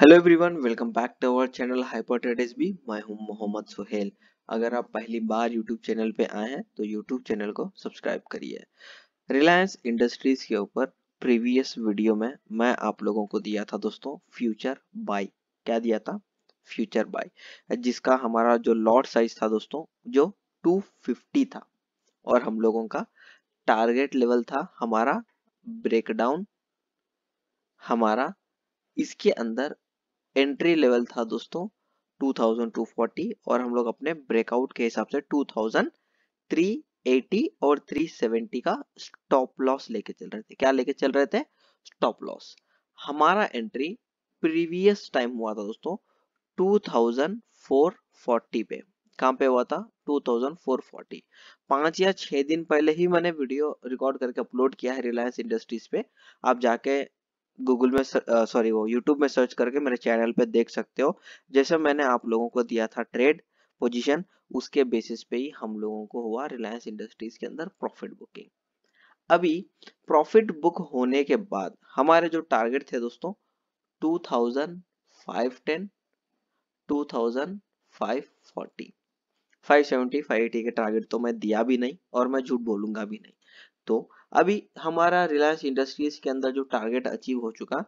hello everyone welcome back to our channel हाइपोटेटिस बी भी मैं हूं मोहम्मद सुहेल अगर आप पहली बार यूट्यूब चैनल पे आए हैं तो यूट्यूब चैनल को सब्सक्राइब करिए रिलायंस इंडस्ट्रीज के ऊपर प्रीवियस वीडियो में मैं आप लोगों को दिया था दोस्तों फ्यूचर बाई क्या दिया था फ्यूचर बाई जिसका हमारा जो लॉट साइज था दोस्तों जो टू था और हम लोगों का टारगेट लेवल था हमारा ब्रेकडाउन हमारा इसके अंदर एंट्री लेवल था दोस्तों 2240 और हम लोग अपने ब्रेकआउट के हिसाब से 2380 और 370 का स्टॉप लॉस लेके चल रहे थे क्या लेके चल रहे थे स्टॉप लॉस हमारा एंट्री प्रीवियस टाइम हुआ था दोस्तों 2440 पे कहां पे हुआ था 2440 पांच या छह दिन पहले ही मैंने वीडियो रिकॉर्ड करके अपलोड किया है रिलायंस इंडस्ट्रीज पे आप जाके गूगल में सॉरी वो यूट्यूब में सर्च करके मेरे चैनल पे देख सकते हो जैसे मैंने आप लोगों को दिया था ट्रेड पोजीशन उसके बेसिस पे ही हम लोगों को हुआ रिलायंस इंडस्ट्रीज के अंदर प्रॉफिट बुकिंग अभी प्रॉफिट बुक होने के बाद हमारे जो टारगेट थे दोस्तों two two thousand thousand five five ten forty five seventy five eighty के टारगेट तो मैं दिया भी नहीं और मैं झूठ बोलूंगा भी नहीं तो अभी हमारा रिलायंस इंडस्ट्रीज के अंदर जो टारगेट अचीव हो चुका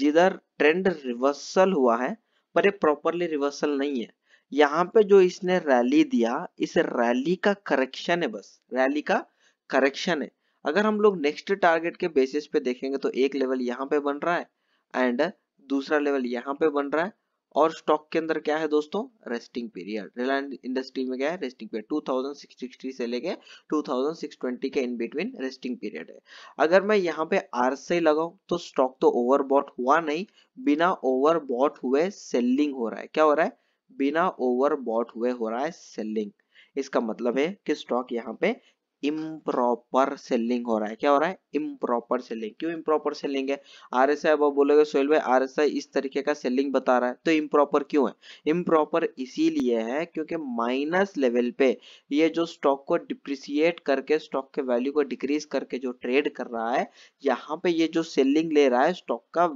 जिधर ट्रेंड रिवर्सल हुआ है पर ये प्रॉपरली रिवर्सल नहीं है यहाँ पे जो इसने रैली दिया इस रैली का करेक्शन है बस रैली का करेक्शन है अगर हम लोग नेक्स्ट टारगेट के बेसिस पे देखेंगे तो एक लेवल यहाँ पे बन रहा है एंड दूसरा लेवल यहाँ पे बन रहा है और स्टॉक के अंदर क्या है दोस्तों रेस्टिंग पीरियड रिलायंस इंडस्ट्री में क्या है रेस्टिंग पीरियड 2660 से लेके 2620 के इन बिटवीन रेस्टिंग पीरियड है अगर मैं यहाँ पे आर से लगाऊ तो स्टॉक तो ओवरबॉट हुआ नहीं बिना ओवरबॉट हुए सेलिंग हो रहा है क्या हो रहा है बिना ओवरबॉट हुए हो रहा है सेलिंग इसका मतलब है कि स्टॉक यहाँ पे इम्प्रॉपर सेलिंग हो रहा है क्या हो रहा है इम्प्रॉपर सेलिंग क्यों इम्प्रॉपर सेलिंग है आर एस आई बोलोगे सोहेल भाई आर एस आई इस तरीके का सेलिंग बता रहा है तो इम्प्रॉपर क्यों है इम्प्रॉपर इसीलिए है क्योंकि माइनस लेवल पे ये जो स्टॉक को डिप्रिसिएट करके स्टॉक के वैल्यू को डिक्रीज करके जो ट्रेड कर रहा है यहाँ पे ये जो सेलिंग ले रहा है स्टॉक का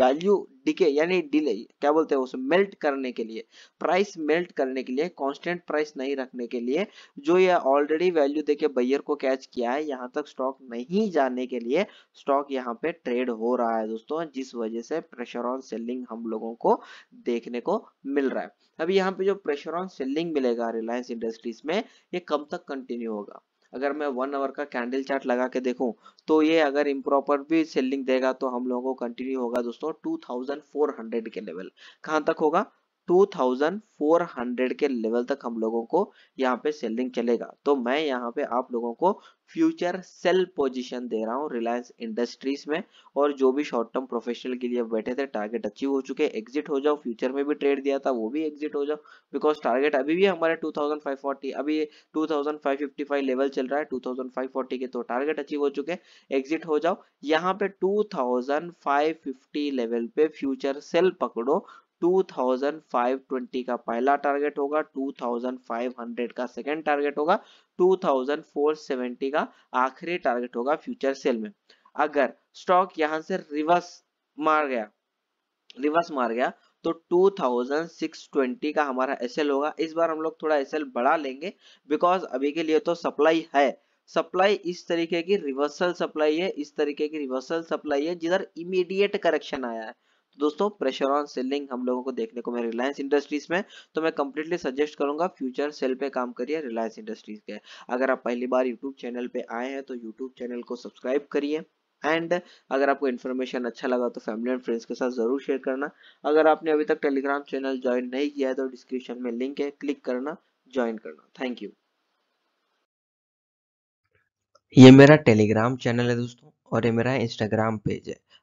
वैल्यू डिके यानी डिले क्या बोलते हैं उसे मेल्ट करने के लिए प्राइस मेल्ट करने के लिए कांस्टेंट प्राइस नहीं रखने के लिए जो ये ऑलरेडी वैल्यू देके बैयर को कैच किया है यहाँ तक स्टॉक नहीं जाने के लिए स्टॉक यहाँ पे ट्रेड हो रहा है दोस्तों जिस वजह से प्रेशर ऑन सेलिंग हम लोगों को देखने को मिल रहा है अब यहाँ पे जो प्रेशर ऑन सेलिंग मिलेगा रिलायंस इंडस्ट्रीज में ये कब तक कंटिन्यू होगा अगर मैं वन आवर का कैंडल चार्ट लगा के देखूं तो ये अगर इम्प्रॉपर भी सेलिंग देगा तो हम लोगों को कंटिन्यू होगा दोस्तों 2400 के लेवल कहां तक होगा 2400 के लेवल तक हम लोगों को यहाँ पे सेलिंग चलेगा तो मैं यहाँ पे आप लोगों को फ्यूचर सेल पोजीशन दे रहा हूँ रिलायंस इंडस्ट्रीज में और जो भी शॉर्ट टर्म प्रोफेशनल के लिए बैठे थे टारगेट अचीव हो चुके एग्जिट हो जाओ फ्यूचर में भी ट्रेड दिया था वो भी एग्जिट हो जाओ बिकॉज टारगेट अभी भी हमारे टू अभी टू लेवल चल रहा है टू के तो टारगेट अचीव हो चुके एग्जिट हो जाओ यहाँ पे टू लेवल पे फ्यूचर सेल पकड़ो 2520 का पहला टारगेट होगा 2500 का सेकंड टारगेट होगा 2470 का आखिरी टारगेट होगा फ्यूचर सेल में अगर स्टॉक यहां से रिवर्स मार गया रिवर्स मार गया तो 2620 का हमारा एस होगा इस बार हम लोग थोड़ा एस बढ़ा लेंगे बिकॉज अभी के लिए तो सप्लाई है सप्लाई इस तरीके की रिवर्सल सप्लाई है इस तरीके की रिवर्सल सप्लाई है जिधर इमीडिएट करेक्शन आया है दोस्तों प्रेशर ऑन सेलिंग हम लोगों को देखने को मिले रिलायंस इंडस्ट्रीज में तो मैं कंप्लीटली सजेस्ट करूंगा फ्यूचर सेल पे काम करिए रिलायंस इंडस्ट्रीज के अगर आप पहली बार यूट्यूब चैनल पे आए हैं तो यूट्यूब चैनल को सब्सक्राइब करिए एंड अगर आपको इन्फॉर्मेशन अच्छा लगा तो फैमिली एंड फ्रेंड्स के साथ जरूर शेयर करना अगर आपने अभी तक टेलीग्राम चैनल ज्वाइन नहीं किया है तो डिस्क्रिप्शन में लिंक है क्लिक करना ज्वाइन करना थैंक यू ये मेरा टेलीग्राम चैनल है दोस्तों और ये मेरा इंस्टाग्राम पेज है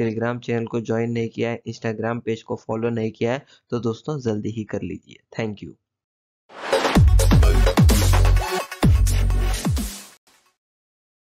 टेलीग्राम चैनल को ज्वाइन नहीं किया है इंस्टाग्राम पेज को फॉलो नहीं किया है तो दोस्तों जल्दी ही कर लीजिए थैंक यू